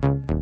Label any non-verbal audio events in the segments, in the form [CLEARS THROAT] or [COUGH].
Thank you.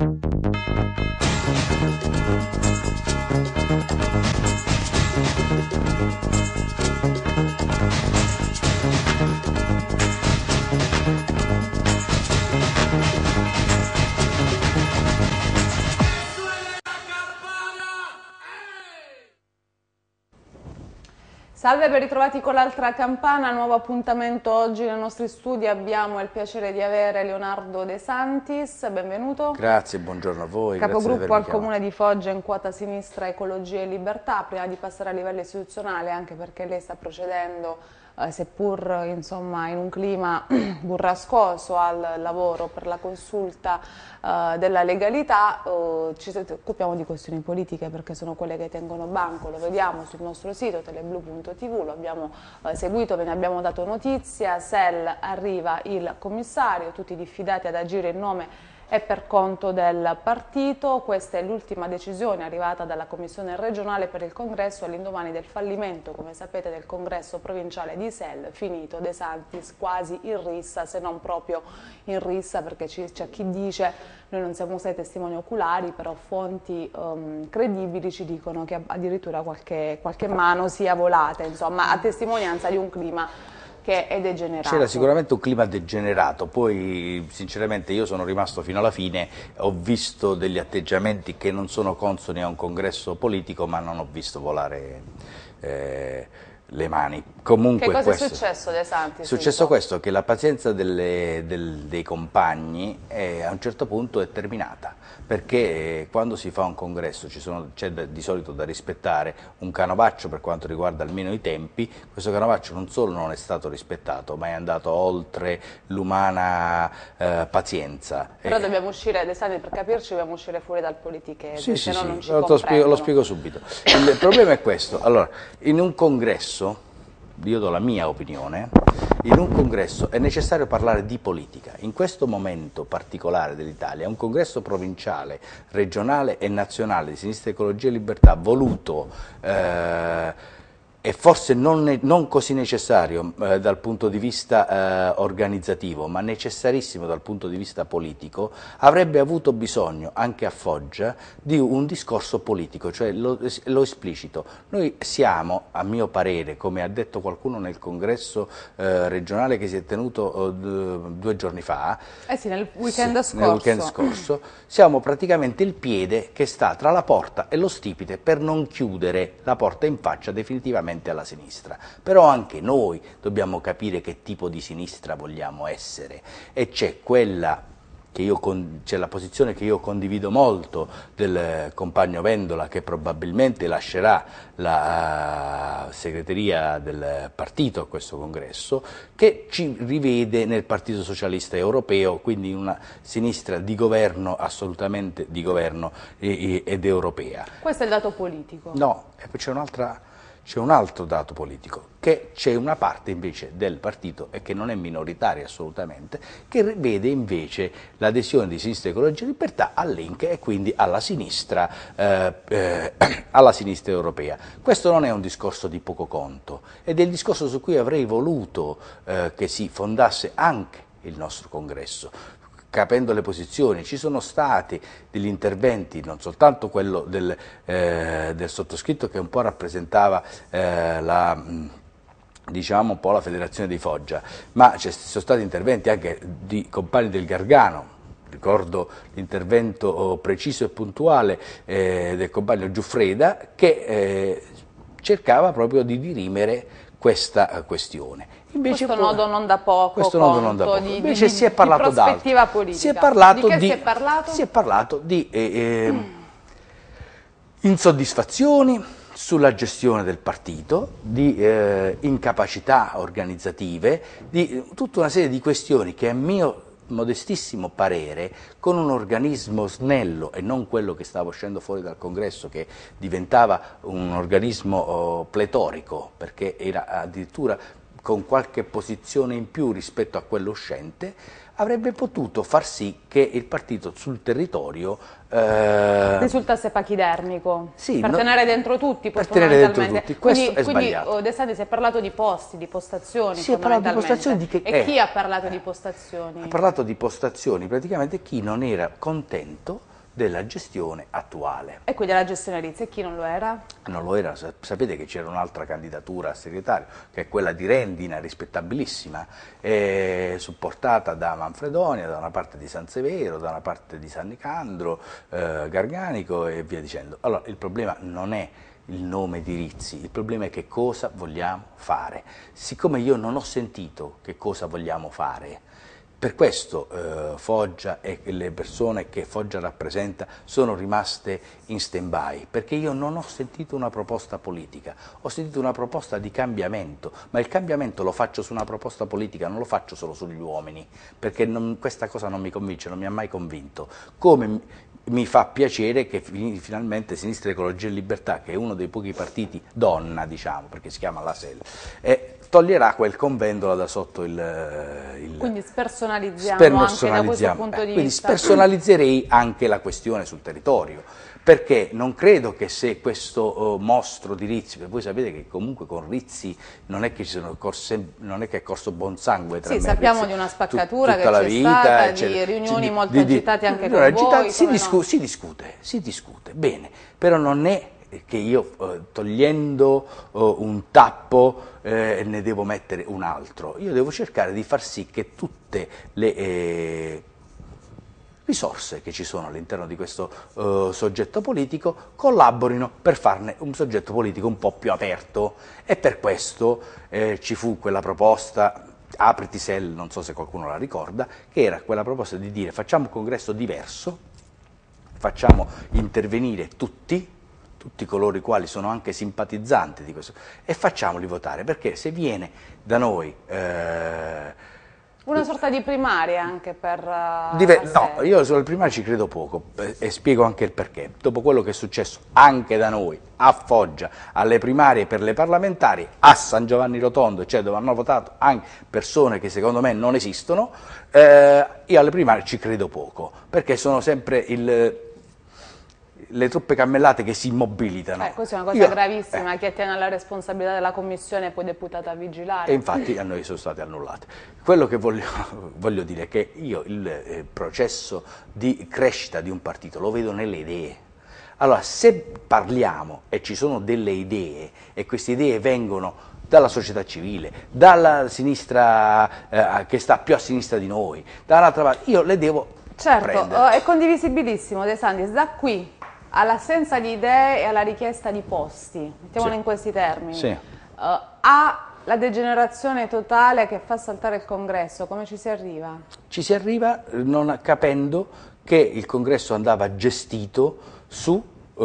Salve, ben ritrovati con l'altra campana, nuovo appuntamento oggi nei nostri studi, abbiamo il piacere di avere Leonardo De Santis, benvenuto. Grazie, buongiorno a voi. Capogruppo al Comune di Foggia in quota sinistra Ecologia e Libertà, prima di passare a livello istituzionale anche perché lei sta procedendo eh, seppur insomma, in un clima [CLEARS THROAT] burrascoso al lavoro per la consulta eh, della legalità, eh, ci occupiamo di questioni politiche perché sono quelle che tengono banco, lo vediamo sul nostro sito teleblu.tv, lo abbiamo eh, seguito, ve ne abbiamo dato notizia, SEL arriva il commissario, tutti diffidati ad agire in nome è per conto del partito, questa è l'ultima decisione arrivata dalla Commissione regionale per il congresso all'indomani del fallimento, come sapete, del congresso provinciale di Sel, finito De Santis quasi in rissa, se non proprio in rissa, perché c'è chi dice, noi non siamo usati testimoni oculari, però fonti um, credibili ci dicono che addirittura qualche, qualche mano sia volata, insomma, a testimonianza di un clima che è degenerato. C'era sicuramente un clima degenerato, poi sinceramente io sono rimasto fino alla fine, ho visto degli atteggiamenti che non sono consoni a un congresso politico, ma non ho visto volare... Eh, le mani. Comunque che cosa questo, è successo De Santi? È successo questo, che la pazienza delle, del, dei compagni è, eh, a un certo punto è terminata perché eh, quando si fa un congresso c'è di solito da rispettare un canovaccio per quanto riguarda almeno i tempi, questo canovaccio non solo non è stato rispettato ma è andato oltre l'umana eh, pazienza. Però eh, dobbiamo uscire, Alessandri per capirci dobbiamo uscire fuori dal politiche, sì, sì, sì. Lo spiego, lo spiego subito. Il problema è questo, allora in un congresso, io do la mia opinione, in un congresso è necessario parlare di politica. In questo momento particolare dell'Italia, un congresso provinciale, regionale e nazionale di Sinistra Ecologia e Libertà voluto... Eh, è forse non, non così necessario eh, dal punto di vista eh, organizzativo, ma necessarissimo dal punto di vista politico, avrebbe avuto bisogno, anche a Foggia, di un discorso politico, cioè lo, lo esplicito. Noi siamo, a mio parere, come ha detto qualcuno nel congresso eh, regionale che si è tenuto eh, due giorni fa, eh sì, nel, weekend sì, nel weekend scorso, siamo praticamente il piede che sta tra la porta e lo stipite per non chiudere la porta in faccia definitivamente esclusivamente alla sinistra, però anche noi dobbiamo capire che tipo di sinistra vogliamo essere e c'è quella c'è la posizione che io condivido molto del compagno Vendola che probabilmente lascerà la eh, segreteria del partito a questo congresso, che ci rivede nel Partito Socialista Europeo, quindi in una sinistra di governo, assolutamente di governo ed europea. Questo è il dato politico. No, e poi c'è un'altra c'è un altro dato politico, che c'è una parte invece del partito, e che non è minoritaria assolutamente, che vede invece l'adesione di Sinistra Ecologia e Libertà al Link e quindi alla sinistra, eh, eh, [CLEARS THROAT] alla sinistra europea. Questo non è un discorso di poco conto, ed è il discorso su cui avrei voluto eh, che si fondasse anche il nostro congresso, capendo le posizioni, ci sono stati degli interventi, non soltanto quello del, eh, del sottoscritto che un po' rappresentava eh, la... diciamo un po' la federazione di Foggia, ma ci sono stati interventi anche di compagni del Gargano, ricordo l'intervento oh, preciso e puntuale eh, del compagno Giuffreda che eh, cercava proprio di dirimere questa eh, questione. Invece questo poi, nodo non da poco. Questo nodo non da poco. Di, Invece di, si è parlato di prospettiva politica. Si è parlato di, di si è parlato? Si è parlato di eh, mm. insoddisfazioni sulla gestione del partito, di eh, incapacità organizzative, di tutta una serie di questioni che a mio modestissimo parere, con un organismo snello e non quello che stava uscendo fuori dal congresso, che diventava un organismo oh, pletorico, perché era addirittura con qualche posizione in più rispetto a quello uscente, avrebbe potuto far sì che il partito sul territorio... Eh... Risultasse pachidermico, sì, per no... tenere dentro tutti Per tenere dentro tutti, questo quindi, è quindi, sbagliato. Quindi oh, De si è parlato di posti, di postazioni Si è parlato di postazioni di che... E eh, chi ha parlato di postazioni? Ha parlato di postazioni praticamente chi non era contento della gestione attuale. E quindi la gestione Rizzi, chi non lo era? Non lo era, sapete che c'era un'altra candidatura a segretario, che è quella di Rendina, rispettabilissima, eh, supportata da Manfredonia, da una parte di San Severo, da una parte di San Nicandro, eh, Garganico e via dicendo. Allora, il problema non è il nome di Rizzi, il problema è che cosa vogliamo fare. Siccome io non ho sentito che cosa vogliamo fare, per questo eh, Foggia e le persone che Foggia rappresenta sono rimaste in stand-by, perché io non ho sentito una proposta politica, ho sentito una proposta di cambiamento, ma il cambiamento lo faccio su una proposta politica, non lo faccio solo sugli uomini, perché non, questa cosa non mi convince, non mi ha mai convinto. Come mi fa piacere che finalmente Sinistra Ecologia e Libertà, che è uno dei pochi partiti donna, diciamo, perché si chiama la SEL, è eh, toglierà quel convendolo da sotto il... Eh, il quindi spersonalizziamo, spersonalizziamo anche da questo punto eh, di quindi vista. Quindi spersonalizzerei anche la questione sul territorio, perché non credo che se questo uh, mostro di Rizzi, perché voi sapete che comunque con Rizzi non è che, corse, non è, che è, corso buon sangue tra sì, me sappiamo Rizzi, di una spaccatura tut, che c'è stata, eccetera. di riunioni molto di, agitate anche di, con voi. Agitati, si, discu si discute, si discute, bene, però non è che io eh, togliendo eh, un tappo eh, ne devo mettere un altro, io devo cercare di far sì che tutte le risorse che ci sono all'interno di questo soggetto politico collaborino per farne un soggetto politico un po' più aperto e per questo ci fu quella proposta apriti Sell, non so se qualcuno la ricorda, che era quella proposta di dire facciamo un congresso diverso, facciamo intervenire tutti, tutti coloro i quali sono anche simpatizzanti di questo, e facciamoli votare, perché se viene da noi... Eh, una sorta di primaria anche per... Uh, no, io sulle primarie ci credo poco e, eh, e spiego anche il perché. Dopo quello che è successo anche da noi, a Foggia, alle primarie per le parlamentari, a San Giovanni Rotondo, cioè dove hanno votato anche persone che secondo me non esistono, eh, io alle primarie ci credo poco, perché sono sempre il le truppe cammellate che si immobilitano. Eh, questa è una cosa Io, gravissima eh, che attiene alla responsabilità della Commissione poi deputata a vigilare. E infatti a noi sono state annullate. Quello che voglio, [LAUGHS] voglio dire è che io il eh, processo di crescita di un partito lo vedo nelle idee. Allora, se parliamo e ci sono delle idee e queste idee vengono dalla società civile, dalla sinistra eh, che sta più a sinistra di noi, dall'altra parte, io le devo Certo, prendere. Oh, è condivisibilissimo De Santis, da qui all'assenza di idee e alla richiesta di posti, mettiamolo sì. in questi termini, sì. uh, eh, a la degenerazione totale che fa saltare il congresso, come ci si arriva? Ci si arriva eh, non capendo che il congresso andava gestito su, eh,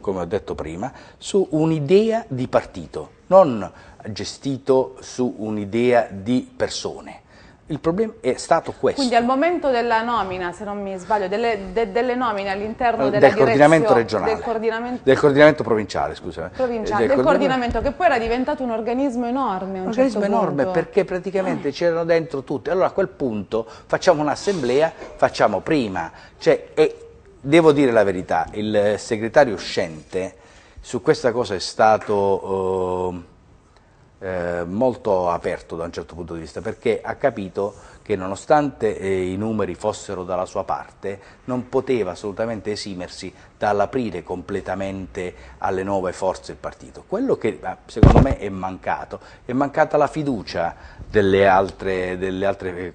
come ho detto prima, su un'idea di partito, non gestito su un'idea di persone. Il problema è stato questo. Quindi al momento della nomina, se non mi sbaglio, delle, de, delle nomine all'interno della del coordinamento regionale, del coordinamento, del coordinamento provinciale, scusami. Eh, provinciale, del, del coordinamento, coordinamento, che poi era diventato un organismo enorme. Un, un certo organismo punto. enorme perché praticamente eh. c'erano dentro tutti. Allora a quel punto facciamo un'assemblea, facciamo prima. Cioè, e devo dire la verità, il segretario uscente su questa cosa è stato... Eh, eh, molto aperto da un certo punto di vista perché ha capito che nonostante eh, i numeri fossero dalla sua parte non poteva assolutamente esimersi dall'aprire completamente alle nuove forze il partito. Quello che ah, secondo me è mancato è mancata la fiducia delle altre, delle altre eh,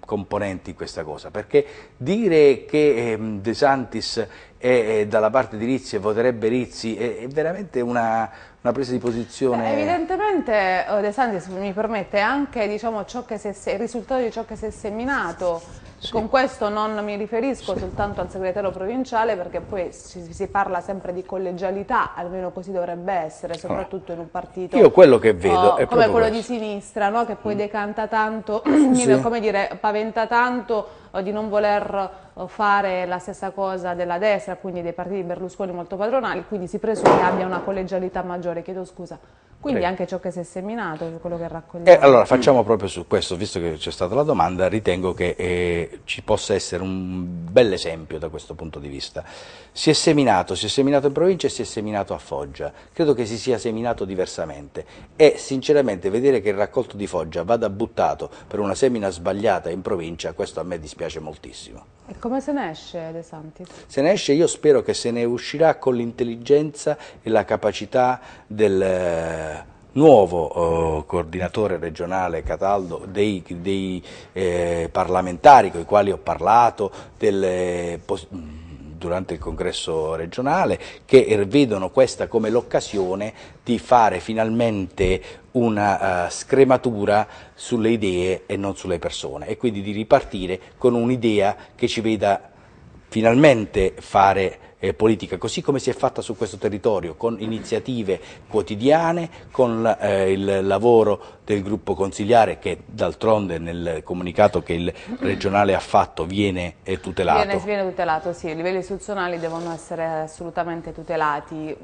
componenti in questa cosa perché dire che ehm, De Santis e, e dalla parte di Rizzi e voterebbe Rizzi, è, è veramente una, una, presa di posizione... Beh, evidentemente De Santis mi permette anche diciamo, se, il risultato di ciò che si è seminato sì. Con questo non mi riferisco sì. soltanto al segretario provinciale perché poi si, si, parla sempre di collegialità, almeno così dovrebbe essere, soprattutto in un partito Io quello che vedo oh, come quello questo. di sinistra, no? che poi mm. decanta tanto, [CLEARS THROAT] sì. come dire, paventa tanto oh, di non voler oh, fare la stessa cosa della destra, quindi dei partiti di Berlusconi molto padronali, quindi si presume che abbia una collegialità maggiore. Chiedo scusa. Quindi Prego. anche ciò che si è seminato, quello che raccogliamo. Eh, allora facciamo proprio su questo, visto che c'è stata la domanda, ritengo che eh, ci possa essere un bel esempio da questo punto di vista. Si è seminato, si è seminato in provincia e si è seminato a Foggia. Credo che si sia seminato diversamente e sinceramente vedere che il raccolto di Foggia vada buttato per una semina sbagliata in provincia, questo a me dispiace moltissimo. E come se ne esce De Santis? Se ne esce, io spero che se ne uscirà con l'intelligenza e la capacità del nuovo eh, coordinatore regionale Cataldo dei, dei eh, parlamentari con i quali ho parlato, delle mm, durante il congresso regionale che er, vedono questa come l'occasione di fare finalmente una uh, scrematura sulle idee e non sulle persone e quindi di ripartire con un'idea che ci veda finalmente fare eh, politica, così come si è fatta su questo territorio, con iniziative quotidiane, con eh, il lavoro del gruppo consigliare che d'altronde nel comunicato che il regionale ha fatto viene eh, tutelato. Viene, viene, tutelato, sì, i livelli istituzionali devono essere assolutamente tutelati.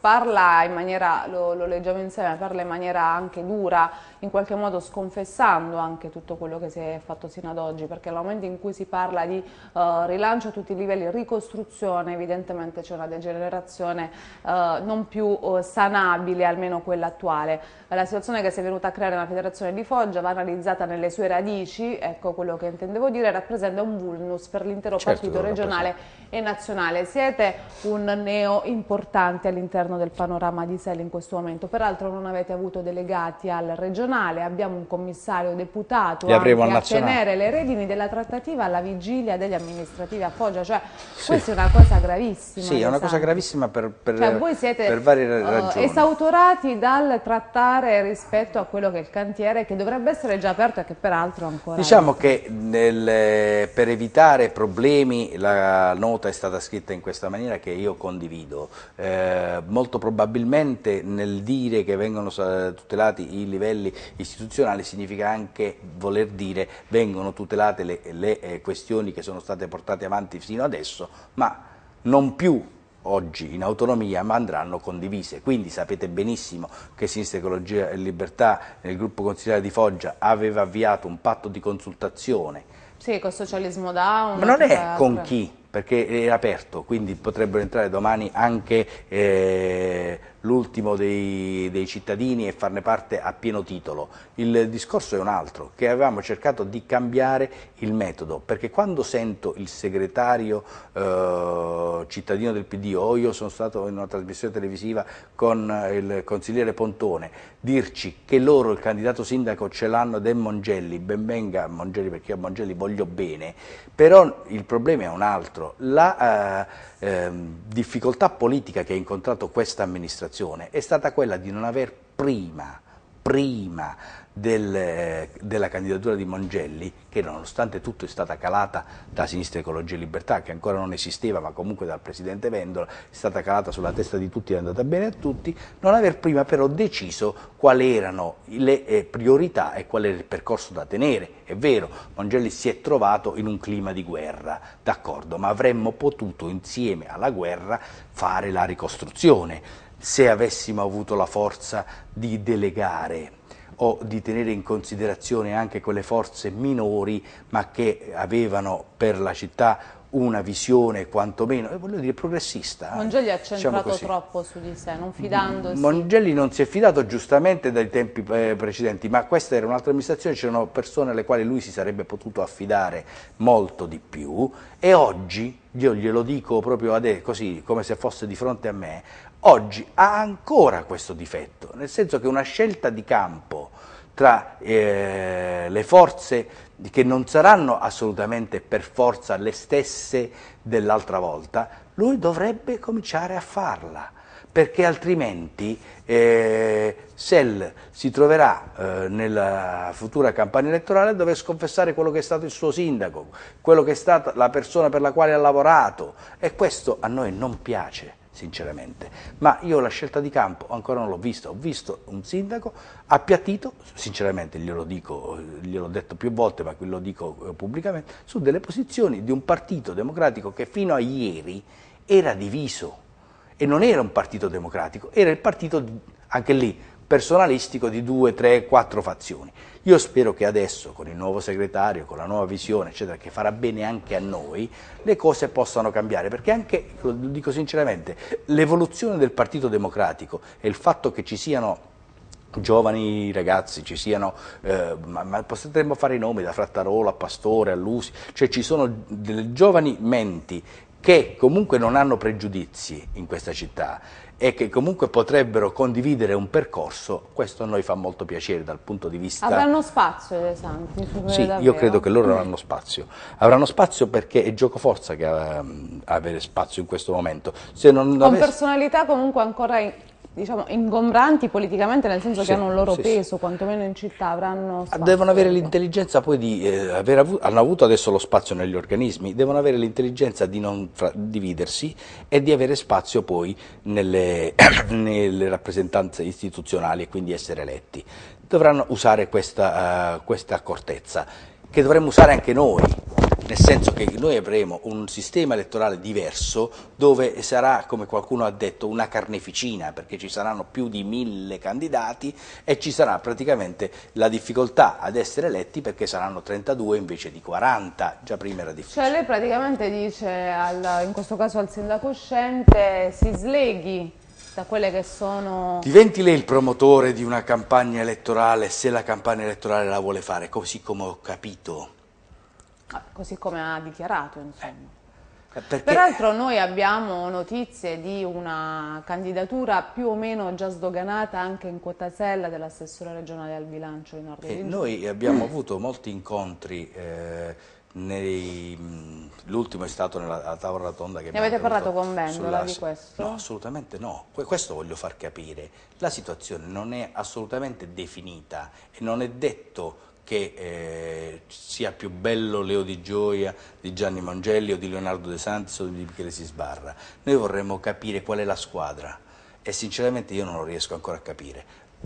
Parla in maniera, lo, lo leggiamo insieme, parla in maniera anche dura, in qualche modo sconfessando anche tutto quello che si è fatto sino ad oggi, perché nel momento in cui si parla di eh, rilancio a tutti i livelli, ricostruzione, evidentemente c'è una degenerazione eh, non più eh, sanabile, almeno quella attuale. La situazione che si è venuta a creare nella federazione di Foggia va analizzata nelle sue radici, ecco quello che intendevo dire, rappresenta un vulnus per l'intero certo, partito regionale e nazionale. Siete un neo importante all'interno del panorama di Sella in questo momento, peraltro non avete avuto delegati al regionale, abbiamo un commissario deputato a tenere le redini della trattativa alla vigilia degli amministrativi a Foggia, cioè sì. questa è una cosa che gravissima. Sì, è una cosa esatto. gravissima per, per, cioè, voi siete, per varie oh, ragioni. Uh, esautorati dal trattare rispetto a quello che è il cantiere, che dovrebbe essere già aperto e che peraltro ancora... Diciamo che nel, per evitare problemi la nota è stata scritta in questa maniera che io condivido. Eh, molto probabilmente nel dire che vengono tutelati i livelli istituzionali significa anche voler dire vengono tutelate le, le eh, questioni che sono state portate avanti fino adesso, ma non più oggi in autonomia ma andranno condivise. Quindi sapete benissimo che Sinistra Ecologia e Libertà nel gruppo consigliere di Foggia aveva avviato un patto di consultazione. Sì, col socialismo da... Ma non è con chi? perché è aperto, quindi potrebbero entrare domani anche eh, l'ultimo dei, dei, cittadini e farne parte a pieno titolo. Il discorso è un altro, che avevamo cercato di cambiare il metodo, perché quando sento il segretario eh, cittadino del PD o io sono stato in una trasmissione televisiva con il consigliere Pontone, dirci che loro il candidato sindaco ce l'hanno ed è Mongelli, venga Mongelli perché io a Mongelli voglio bene, però il problema è un altro, la eh, eh, difficoltà politica che ha incontrato questa amministrazione è stata quella di non aver prima prima del, della candidatura di Mongelli, che nonostante tutto è stata calata da Sinistra Ecologia e Libertà, che ancora non esisteva, ma comunque dal Presidente Vendola, è stata calata sulla testa di tutti e è andata bene a tutti, non aver prima però deciso quali erano le eh, priorità e qual era il percorso da tenere. È vero, Mongelli si è trovato in un clima di guerra, d'accordo, ma avremmo potuto insieme alla guerra fare la ricostruzione se avessimo avuto la forza di delegare o di tenere in considerazione anche quelle forze minori ma che avevano per la città una visione quantomeno, eh, voglio dire, progressista. Eh. Mongelli ha diciamo centrato diciamo troppo su di sé, non fidandosi. Mm, Mongelli non si è fidato giustamente dai tempi eh, precedenti, ma questa era un'altra amministrazione, c'erano persone alle quali lui si sarebbe potuto affidare molto di più e oggi, io glielo dico proprio adesso, così come se fosse di fronte a me, oggi ha ancora questo difetto, nel senso che una scelta di campo tra eh, le forze che non saranno assolutamente per forza le stesse dell'altra volta, lui dovrebbe cominciare a farla, perché altrimenti eh, Sell si troverà eh, nella futura campagna elettorale a dover sconfessare quello che è stato il suo sindaco, quello che è stata la persona per la quale ha lavorato e questo a noi non piace sinceramente. Ma io la scelta di campo ancora non l'ho vista, ho visto un sindaco appiattito, sinceramente glielo dico, gliel'ho detto più volte, ma qui lo dico eh, pubblicamente, su delle posizioni di un partito democratico che fino a ieri era diviso e non era un partito democratico, era il partito anche lì personalistico di due, tre, quattro fazioni. Io spero che adesso, con il nuovo segretario, con la nuova visione, eccetera, che farà bene anche a noi, le cose possano cambiare, perché anche, lo dico sinceramente, l'evoluzione del Partito Democratico e il fatto che ci siano giovani ragazzi, ci siano, eh, ma, ma potremmo fare i nomi da Frattarola a Pastore a Lusi, cioè ci sono delle giovani menti che comunque non hanno pregiudizi in questa città e che comunque potrebbero condividere un percorso, questo a noi fa molto piacere dal punto di vista... Avranno spazio gli eh, esanti? Sì, davvero. io credo che loro avranno spazio. Avranno spazio perché è giocoforza che ha, ehm, avere spazio in questo momento. Se non Con avesse... personalità comunque ancora diciamo, ingombranti politicamente, nel senso sì, che hanno un loro sì, peso, sì. quantomeno in città avranno spazio. Ah, devono avere l'intelligenza poi di eh, aver avuto, hanno avuto adesso lo spazio negli organismi, devono avere l'intelligenza di non fra, dividersi e di avere spazio poi nelle, [COUGHS] nelle, rappresentanze istituzionali e quindi essere eletti. Dovranno usare questa, uh, questa accortezza, che dovremmo usare anche noi, nel senso che noi avremo un sistema elettorale diverso dove sarà, come qualcuno ha detto, una carneficina perché ci saranno più di mille candidati e ci sarà praticamente la difficoltà ad essere eletti perché saranno 32 invece di 40, già prima era difficile. Cioè lei praticamente dice, al, in questo caso al sindaco Scente, si sleghi Da quelle che sono... Diventi lei il promotore di una campagna elettorale se la campagna elettorale la vuole fare, così come ho capito Ah, così come ha dichiarato, insomma. Eh, perché... Peraltro noi abbiamo notizie di una candidatura più o meno già sdoganata anche in quotasella dell'assessore regionale al bilancio in Nord. Eh, noi abbiamo [CLEARS THROAT] avuto molti incontri, eh, l'ultimo è stato nella tavola rotonda che... Ne avete parlato con Vendola sulla... di questo? No, assolutamente no, questo voglio far capire. La situazione non è assolutamente definita e non è detto che eh, sia più bello Leo Di Gioia, di Gianni Mangelli o di Leonardo De Santis o di Michele Sisbarra. Noi vorremmo capire qual è la squadra e sinceramente io non lo riesco ancora a capire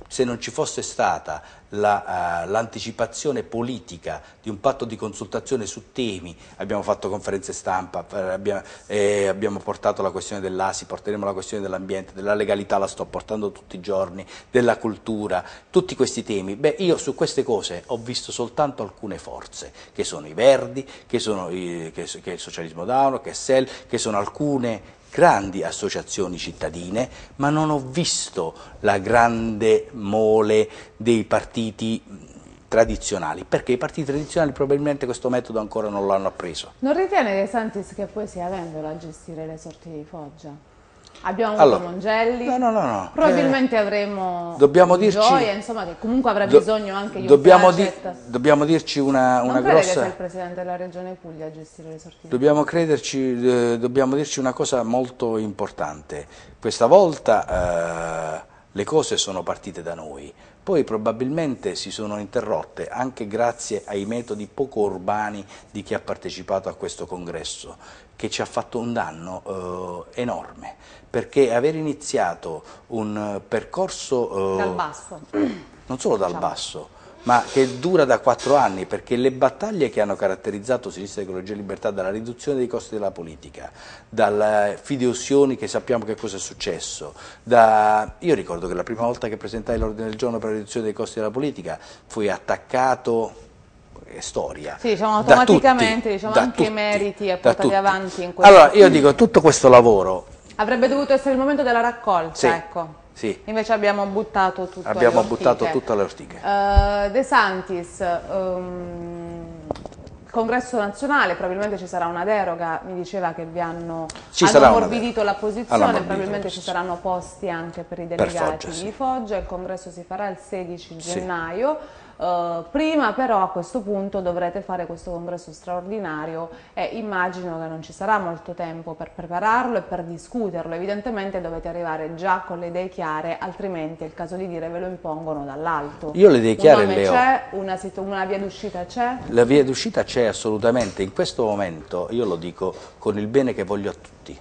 se non ci fosse stata la, uh, l'anticipazione politica di un patto di consultazione su temi, abbiamo fatto conferenze stampa, eh, abbiamo, eh, abbiamo, portato la questione dell'ASI, porteremo la questione dell'ambiente, della legalità la sto portando tutti i giorni, della cultura, tutti questi temi, beh io su queste cose ho visto soltanto alcune forze, che sono i Verdi, che, sono i, che, che è il socialismo Dano, che è SEL, che sono alcune grandi associazioni cittadine, ma non ho visto la grande mole dei partiti tradizionali, perché i partiti tradizionali probabilmente questo metodo ancora non l'hanno appreso. Non ritiene De Santis che poi sia vendola a gestire le sorti di Foggia? Abbiamo avuto Mongelli, no, no, no, probabilmente eh, avremo dobbiamo dirci, Gioia, insomma che comunque avrà do, bisogno anche di dobbiamo, di, dobbiamo dirci una, una non grossa... Non il Presidente della Regione Puglia a gestire le sortite. Dobbiamo, crederci, eh, dobbiamo dirci una cosa molto importante. Questa volta eh, le cose sono partite da noi, poi probabilmente si sono interrotte anche grazie ai metodi poco urbani di chi ha partecipato a questo congresso, che ci ha fatto un danno eh, enorme, perché aver iniziato un percorso... Eh, dal basso. Non solo dal diciamo. basso, ma che dura da quattro anni, perché le battaglie che hanno caratterizzato Sinistra Ecologia e Libertà, dalla riduzione dei costi della politica, dalle fideussioni che sappiamo che cosa è successo, da... io ricordo che la prima volta che presentai l'ordine del giorno per la riduzione dei costi della politica fui attaccato è storia. Sì, diciamo automaticamente, tutti, diciamo anche i meriti a portare avanti in questo. Allora, io dico, tutto questo lavoro... Avrebbe dovuto essere il momento della raccolta, sì. ecco. Sì. Invece abbiamo buttato tutto Abbiamo alle buttato tutto alle ortiche. Uh, De Santis, um, congresso nazionale, probabilmente ci sarà una deroga, mi diceva che vi hanno, ci hanno morbidito la posizione, probabilmente ci saranno posti anche per i delegati per Foggia, sì. di Foggia, il congresso si farà il 16 gennaio. Sì. Eh, prima però a questo punto dovrete fare questo congresso straordinario e immagino che non ci sarà molto tempo per prepararlo e per discuterlo, evidentemente dovete arrivare già con le idee chiare, altrimenti è il caso di dire ve lo impongono dall'alto. Io le idee chiare le ho. Una, una via d'uscita c'è? La via d'uscita c'è assolutamente, in questo momento io lo dico con il bene che voglio a tutti.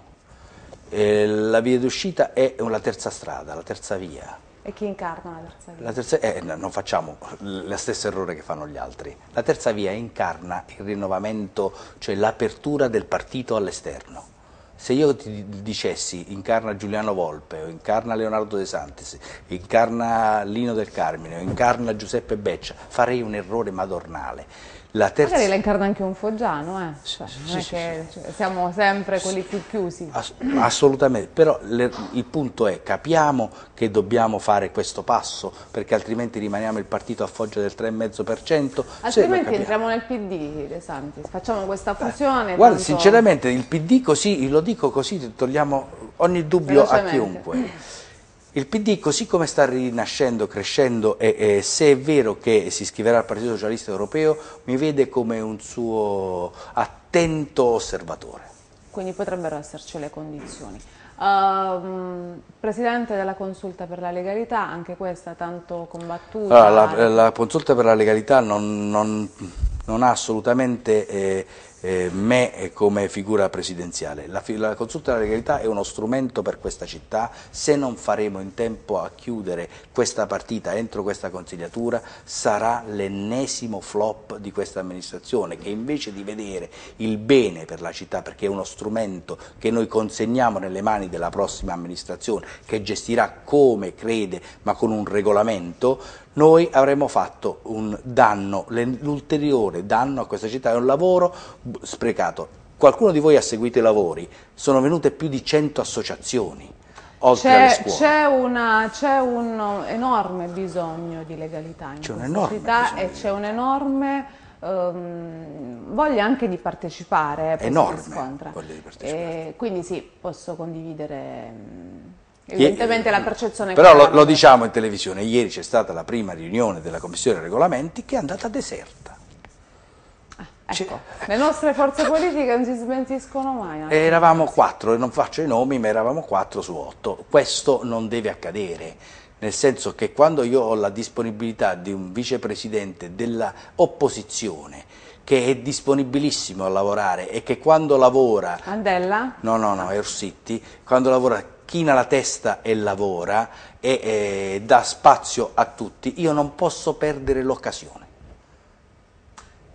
Eh, la via d'uscita è la terza strada, la terza via e chi incarna la terza via? La terza, eh, non facciamo lo stesso errore che fanno gli altri. La terza via incarna il rinnovamento, cioè l'apertura del partito all'esterno se io ti dicessi incarna Giuliano Volpe, o incarna Leonardo De Santis, incarna Lino del Carmine, o incarna Giuseppe Beccia, farei un errore madornale. La terza... Magari la incarna anche un foggiano, eh? cioè, sì, non sì, è sì, che cioè, siamo sempre quelli più chiusi. Ass assolutamente, però le, il punto è capiamo che dobbiamo fare questo passo perché altrimenti rimaniamo il partito a Foggia del 3,5%. Altrimenti entriamo nel PD, De Santis, facciamo questa eh, fusione. Eh, guarda, tanto... sinceramente il PD così, lo dico così, togliamo ogni dubbio a chiunque. [CLEARS THROAT] Il PD così come sta rinascendo, crescendo e, e, se è vero che si iscriverà al Partito Socialista Europeo mi vede come un suo attento osservatore. Quindi potrebbero esserci le condizioni. Uh, Presidente della consulta per la legalità, anche questa tanto combattuta. Allora, la, la, consulta per la legalità non, non, non ha assolutamente... Eh, eh, me come figura presidenziale. La, la, consulta della legalità è uno strumento per questa città, se non faremo in tempo a chiudere questa partita entro questa consigliatura sarà l'ennesimo flop di questa amministrazione che invece di vedere il bene per la città, perché è uno strumento che noi consegniamo nelle mani della prossima amministrazione che gestirà come crede ma con un regolamento, noi avremmo fatto un danno, l'ulteriore danno a questa città, è un lavoro sprecato. Qualcuno di voi ha seguito i lavori, sono venute più di 100 associazioni oltre c'è, un enorme bisogno di legalità in questa città e c'è un enorme ehm, voglia anche di partecipare. Eh, enorme voglia di partecipare. E eh, quindi sì, posso condividere mm, Evidentemente la percezione... Però lo, lo diciamo in televisione, ieri c'è stata la prima riunione della Commissione Regolamenti che è andata deserta. Ah, ecco, le nostre forze politiche non si smentiscono mai. Anche. Eravamo quattro, non faccio i nomi, ma eravamo quattro su otto. Questo non deve accadere, nel senso che quando io ho la disponibilità di un vicepresidente dell'opposizione che è disponibilissimo a lavorare e che quando lavora... Andella? No, no, no, è Ersitti, quando lavora china la testa e lavora e eh, dà spazio a tutti, io non posso perdere l'occasione.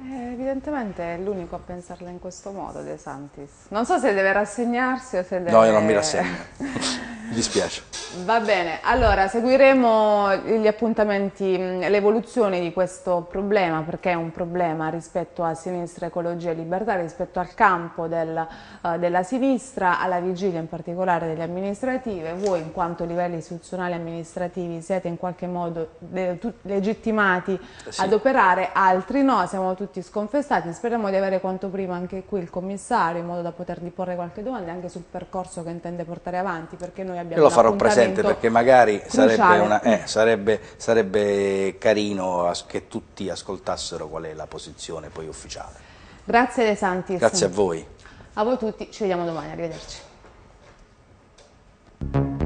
Eh, evidentemente è l'unico a pensarla in questo modo De Santis. Non so se deve rassegnarsi o se deve... No, io non mi rassegno. [LAUGHS] Mi dispiace. Va bene, allora seguiremo gli appuntamenti, mm, l'evoluzione di questo problema, perché è un problema rispetto a Sinistra Ecologia e Libertà, rispetto al campo del, uh, della sinistra, alla vigilia in particolare delle amministrative. Voi in quanto livelli istituzionali e amministrativi siete in qualche modo legittimati eh, sì. ad operare, altri no, siamo tutti sconfessati. Speriamo di avere quanto prima anche qui il commissario in modo da potergli porre qualche domanda anche sul percorso che intende portare avanti, perché noi noi abbiamo Io lo farò presente perché magari sarebbe, una, eh, sarebbe, sarebbe carino che tutti ascoltassero qual è la posizione poi ufficiale. Grazie De Santis. Grazie a voi. A voi tutti, ci vediamo domani, arrivederci.